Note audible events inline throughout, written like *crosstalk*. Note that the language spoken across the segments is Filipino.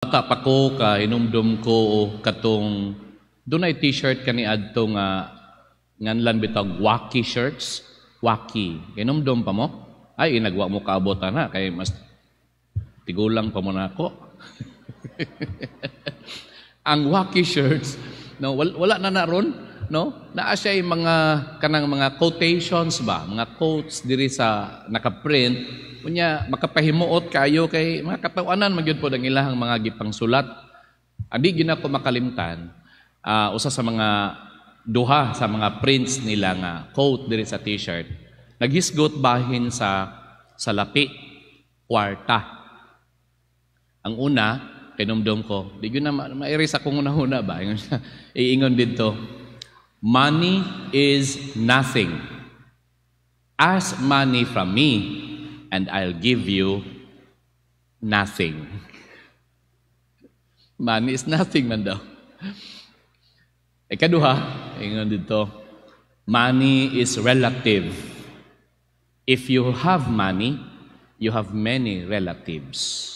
Baka pa ko ka, inumdum ko katong dunay t-shirt kani adto nga nganlan bitag wacky shirts, wacky Inumdum pa mo? Ay inagwa mo kaabot na kay mas tigulang pa mo na ako. *laughs* Ang waki shirts, no, wala, wala na ron no? Naa siya mga kanang mga quotations ba, mga quotes diri sa naka-print, kunya makapahimuot kayo kay mga katawanan magyud po ang ilang mga gipangsulat. Adi gina ko makalimtan uh, usa sa mga duha sa mga prints nila nga quote diri sa t-shirt. Naghisgot bahin sa sa lapi kwarta. Ang una, kinumdom ko, di yun na ma-erase akong una-una ba? *laughs* Iingon dito, Money is nothing. Ask money from me, and I'll give you nothing. *laughs* Money is nothing man daw. Ikaduha, eh, ingon dito, money is relative. If you have money, you have many relatives.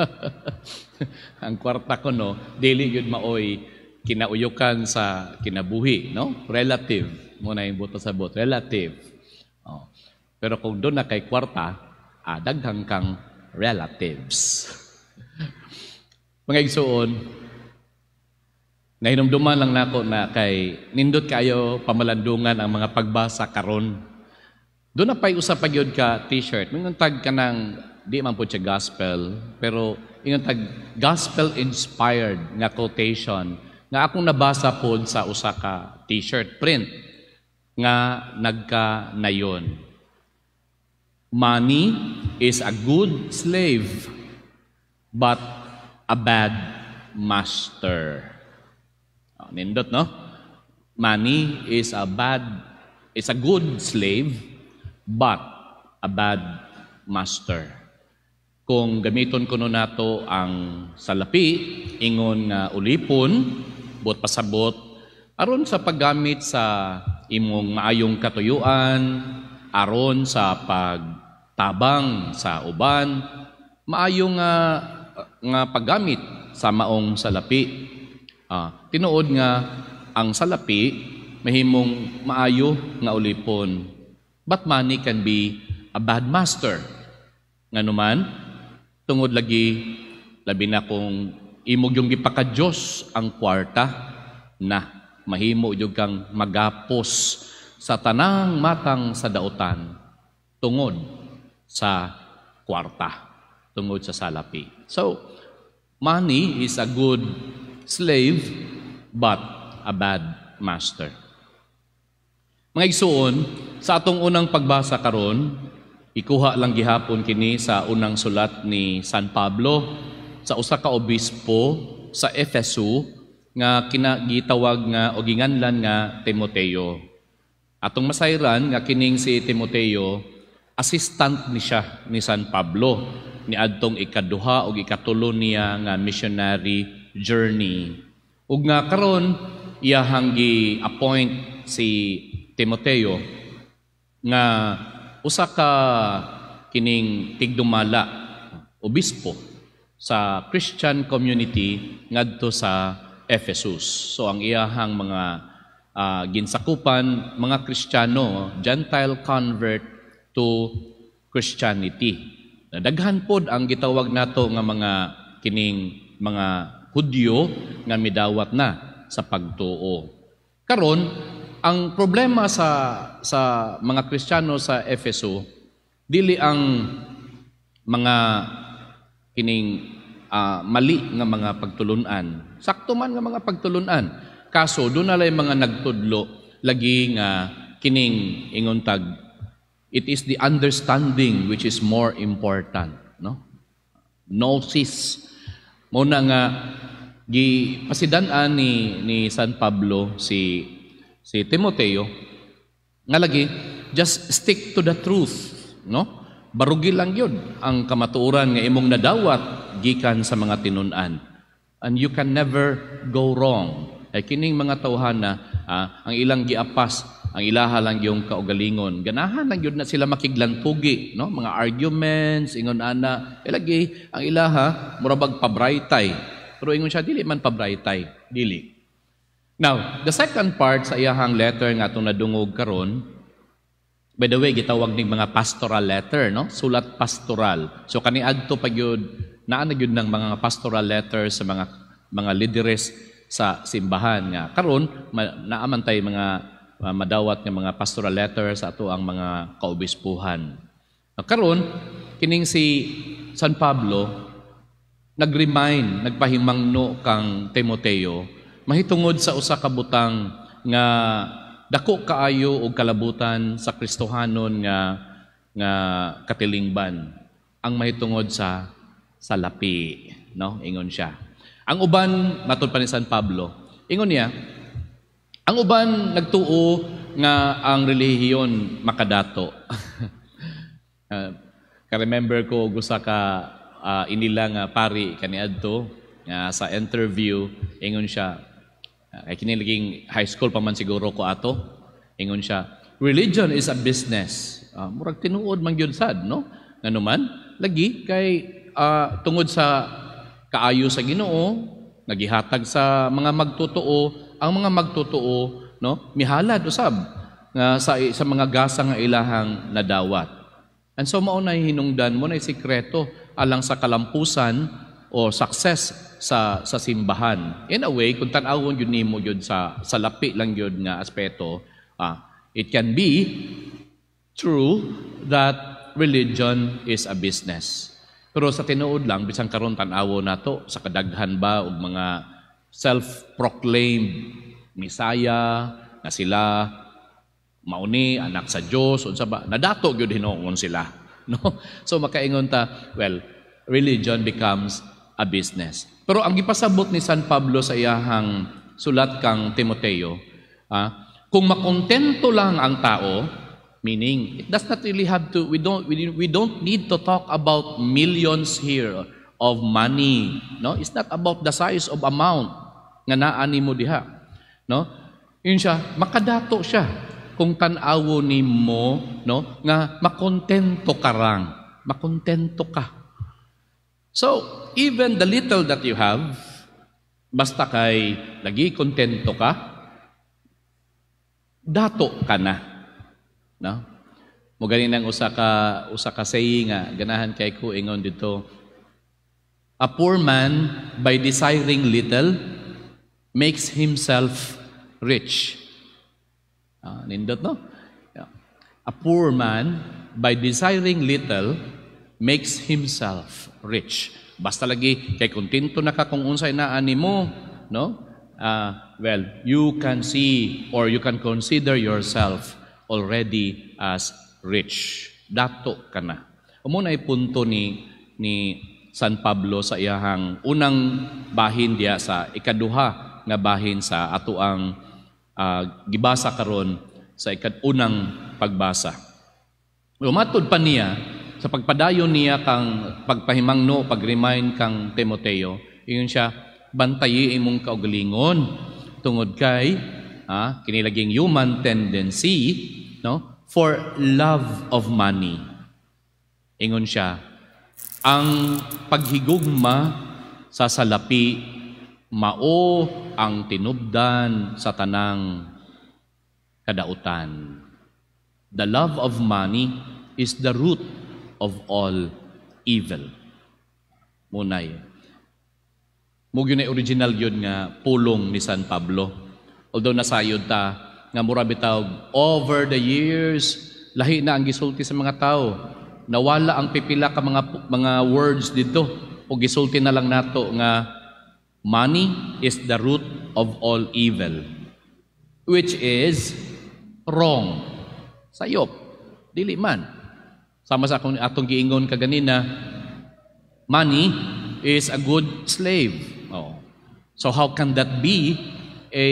*laughs* Ang kwarta ko no, dili yun maoy kinauyukan sa kinabuhi, no? Relative. Muna yung buto sa buto. Relative. Oh. Pero kung doon na kay kwarta, ah, daghang kang relatives. *laughs* Mga igsuon, nahinumduman lang nako na kay nindot kayo pamalandungan ang mga pagbasa karon. Doon na pa'y usap pagyod ka t-shirt. Minuntag ka ng, di man po siya gospel, pero inuntag gospel-inspired nga quotation nga akong nabasa pod sa usa ka t-shirt print nga nagka nayon. Money is a good slave but a bad master. Oh, nindot no? Money is a bad is a good slave but a bad master. Kung gamiton ko nato ang salapi ingon nga ulipon pagsabot pasabot aron sa paggamit sa imong maayong katuyuan aron sa pagtabang sa uban maayong nga nga paggamit sa maong salapi ah, tinuod nga ang salapi mahimong maayo nga ulipon but money can be a bad master nganuman tungod lagi labi na kung Imo yung gipakadyos ang kwarta na mahimo yung kang magapos sa tanang matang sa daotan tungod sa kwarta, tungod sa salapi. So, money is a good slave but a bad master. Mga isuon, sa atong unang pagbasa karon, ikuha lang gihapon kini sa unang sulat ni San Pablo sa usa ka obispo sa Efeso nga kinagitawag nga o ginganlan nga Timoteo. Atong masayran nga kining si Timoteo assistant ni siya ni San Pablo ni adtong ikaduha o ikatulo niya nga missionary journey. Ug nga karon iyahang gi appoint si Timoteo nga usa ka kining tigdumala obispo sa Christian community ngadto sa Ephesus. So ang iyahang mga uh, ginsakupan mga Kristiyano, Gentile convert to Christianity. Nadaghan pod ang gitawag nato nga mga kining mga Hudyo nga midawat na sa pagtuo. Karon ang problema sa sa mga Kristiyano sa Efeso dili ang mga kining uh, mali nga mga pagtulunan. Sakto man nga mga pagtulunan. Kaso, doon nalay mga nagtudlo lagi nga kining inguntag. It is the understanding which is more important. No? Gnosis. Muna nga, gi pasidanan ni, ni San Pablo si si Timoteo nga lagi just stick to the truth no Barugi lang yun ang kamatuoran nga imong nadawat gikan sa mga tinunan. And you can never go wrong. Ay kining mga tawhana, ah, ang ilang giapas, ang ilaha lang yung kaugalingon. Ganahan lang yun na sila makiglantugi, no? Mga arguments, ingon ana, ilagi ang ilaha murabag pabraytay. Pero ingon siya dili man pabraytay, dili. Now, the second part sa iyahang letter nga atong nadungog karon By the way, gitawag ning mga pastoral letter, no? Sulat pastoral. So kani adto pagyud naa na gyud ng mga pastoral letter sa mga mga lideres sa simbahan nga karon naaman tay mga uh, madawat nga mga pastoral letter sa ato ang mga kaubispuhan. Ah, karon kining si San Pablo nag-remind, nagpahimangno kang Timoteo mahitungod sa usa ka butang nga dako kaayo og kalabutan sa Kristohanon nga nga katilingban ang mahitungod sa sa lapi, no? Ingon siya. Ang uban matud pa ni San Pablo, ingon niya, ang uban nagtuo nga ang relihiyon makadato. uh, *laughs* ka remember ko gusa ka uh, inila nga pari kaniadto nga uh, sa interview ingon siya Uh, ah, kinilaging high school pa man siguro ko ato. Ingon siya, religion is a business. Uh, murag tinuod man gyud sad, no? Nganuman, lagi kay uh, tungod sa kaayo sa Ginoo, nagihatag sa mga magtotoo, ang mga magtotoo, no? Mihalad usab nga sa, sa mga gasa nga ilahang nadawat. And so mao na hinungdan mo na sikreto alang sa kalampusan o success sa sa simbahan. In a way, kung tanawon yun nimo yun sa sa lapi lang yun nga aspeto, ah, it can be true that religion is a business. Pero sa tinuod lang bisan karon tan-awo nato sa kadaghan ba og mga self-proclaimed misaya nga sila mauni anak sa Dios unsa ba nadato gyud hinungon sila *laughs* no so makaingon ta well religion becomes a business. Pero ang gipasabot ni San Pablo sa iyahang sulat kang Timoteo, ah, kung makontento lang ang tao, meaning it does not really have to we don't we, we don't need to talk about millions here of money, no? It's not about the size of amount nga naani mo diha, no? Yun siya, makadato siya kung tan ni mo, no? Nga makontento ka lang, makontento ka. So, even the little that you have, basta kay lagi kontento ka, dato ka na. No? Mo gani nang usa ka usa ka saying nga ganahan kay ko ingon dito. A poor man by desiring little makes himself rich. Ah, nindot no? Yeah. A poor man by desiring little makes himself rich. Basta lagi kay kontento na ka kung unsay naa mo, no? Uh, well, you can see or you can consider yourself already as rich. Dato ka na. Umo na punto ni ni San Pablo sa iyahang unang bahin diya sa ikaduha nga bahin sa atoang uh, ah, gibasa karon sa ikad-unang pagbasa. Umatod pa niya sa pagpadayon niya kang pagpahimangno, pag-remind kang Timoteo, ingon siya, bantayi imong kaugalingon tungod kay ah, kinilaging human tendency no for love of money. Ingon siya, ang paghigugma sa salapi mao ang tinubdan sa tanang kadautan. The love of money is the root of all evil. Munay. Mugyo na original yun nga pulong ni San Pablo. Although nasayod ta, nga mura bitaw, over the years, lahi na ang gisulti sa mga tao. Nawala ang pipila ka mga, mga words dito. O gisulti na lang nato nga, money is the root of all evil. Which is wrong. Sayop. Dili man. Sama sa akong atong giingon kaganina, money is a good slave. Oh. So how can that be a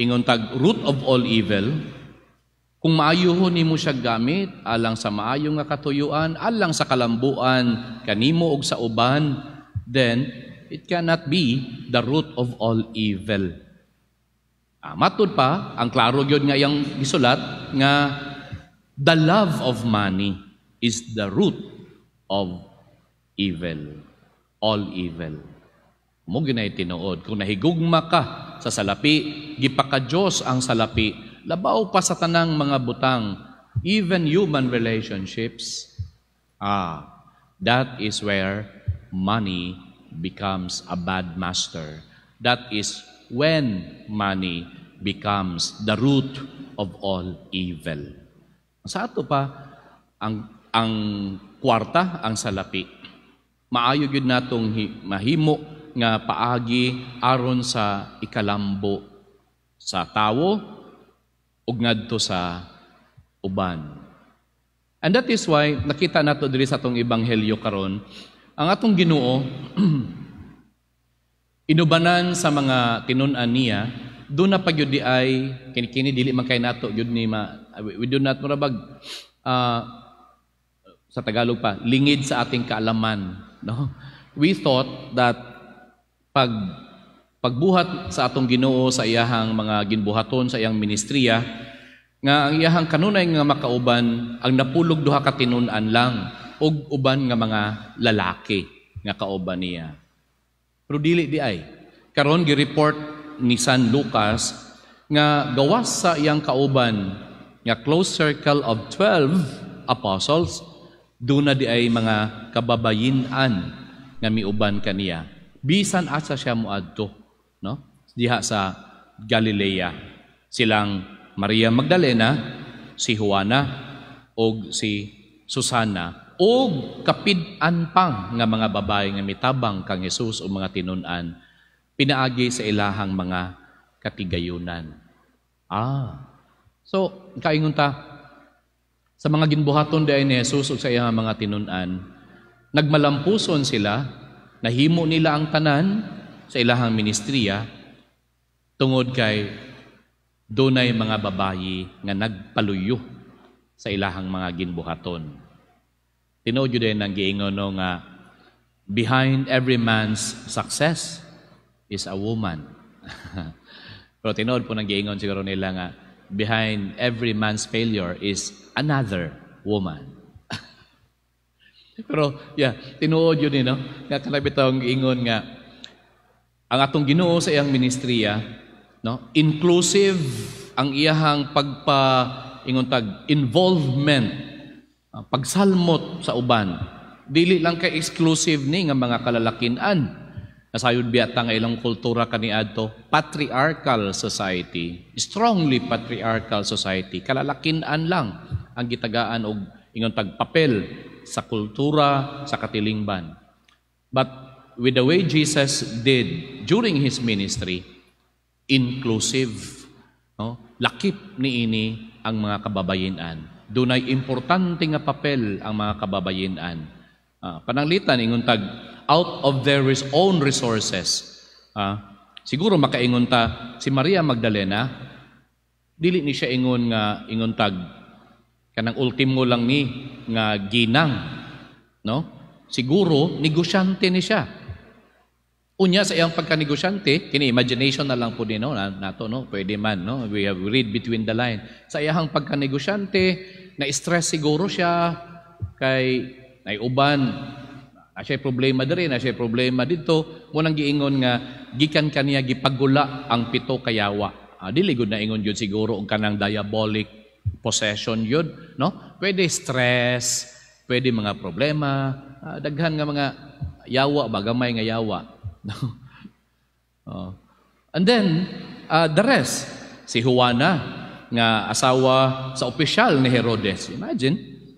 ingon tag root of all evil? Kung maayuhon nimo siya gamit alang sa maayong nga katuyuan, alang sa kalambuan kanimo og sa uban, then it cannot be the root of all evil. Ah, matod pa, ang klaro gyud nga yang gisulat nga the love of money is the root of evil. All evil. Mo ginay tinuod. Kung nahigugma ka sa salapi, gipaka Dios ang salapi, labaw pa sa tanang mga butang, even human relationships. Ah, that is where money becomes a bad master. That is when money becomes the root of all evil. Sa ato pa, ang ang kwarta ang salapi. Maayo gyud natong mahimo nga paagi aron sa ikalambo sa tawo ug ngadto sa uban. And that is why nakita nato diri sa atong ebanghelyo karon ang atong Ginoo *clears throat* inubanan sa mga tinun-an niya do na pagyud di ay kini dili man kay nato gyud ni ma we, we do not murabag uh, ah, sa Tagalog pa, lingid sa ating kaalaman. No? We thought that pag pagbuhat sa atong Ginoo sa iyahang mga ginbuhaton sa iyang ministriya nga ang iyahang kanunay nga makauban ang napulog duha ka tinun-an lang og uban nga mga lalaki nga kauban niya. Pero dili di ay. Karon gi-report ni San Lucas nga gawas sa iyang kauban nga close circle of 12 apostles Duna di ay mga kababayinan nga miuban kaniya. Bisan asa siya muadto, no? Diha sa Galilea silang Maria Magdalena, si Juana o si Susana o kapid-an pang nga mga babae nga mitabang kang Hesus o mga tinunan pinaagi sa ilahang mga katigayunan. Ah. So, kaingon ta, sa mga ginbuhaton di ni Jesus o sa iyang mga tinunan, nagmalampuson sila, nahimo nila ang tanan sa ilahang ministriya, tungod kay dunay mga babayi nga nagpaluyo sa ilahang mga ginbuhaton. Tinood yun din ang giingono nga behind every man's success is a woman. *laughs* Pero tinood po ng giingon siguro nila nga behind every man's failure is another woman. *laughs* Pero, yeah, tinuod yun, eh, no? Nga kalabit ingon nga, ang atong ginoo sa iyang ministriya, no? inclusive ang iyahang pagpa, ingon tag, involvement, ah, pagsalmot sa uban. Dili lang kay exclusive ni nga mga kalalakinan, Nasayod biya ta nga ilang kultura kani ato, patriarchal society, strongly patriarchal society. Kalalakinan lang ang gitagaan og ingon tagpapel sa kultura, sa katilingban. But with the way Jesus did during his ministry, inclusive, no? Lakip ni ini ang mga kababayenan. Dunay importante nga papel ang mga kababayenan Uh, pananglitan, inguntag, out of their own resources. Uh, siguro makaingunta si Maria Magdalena, dili ni siya ingon nga inguntag kanang ultimo lang ni nga ginang no siguro negosyante ni siya unya sa iyang pagkanegosyante kini imagination na lang po din no nato no pwede man no we have read between the line sa iyang pagkanegosyante na stress siguro siya kay Nay uban asay problema diri, na asay problema didto, mo nang giingon nga gikan kaniya gipagula ang pito kayawa. Ah, dili gud na ingon jud siguro ang kanang diabolic possession yun, no? Pwede stress, pwede mga problema, ah, daghan nga mga yawa ba, gamay nga yawa. *laughs* oh. And then, uh, the rest, si Juana, nga asawa sa opisyal ni Herodes. Imagine,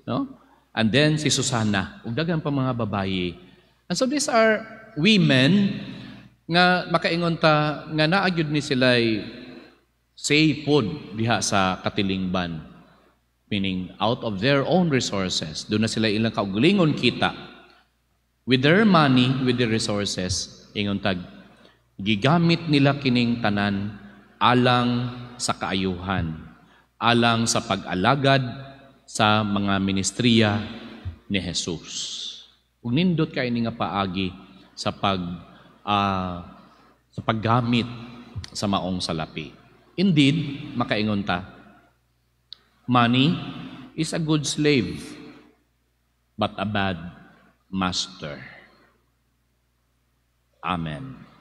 no? And then si Susana, ug daghan pa mga babayi. And so these are women nga makaingon ta nga naagyud ni sila'y sapod diha sa katilingban. Meaning out of their own resources, do na sila ilang kaugalingon kita. With their money, with their resources, ingon tag gigamit nila kining tanan alang sa kaayuhan, alang sa pag-alagad sa mga ministriya ni Jesus. Kung nindot kayo ni nga paagi sa pag uh, sa paggamit sa maong salapi. Indeed, makaingon ta, money is a good slave but a bad master. Amen.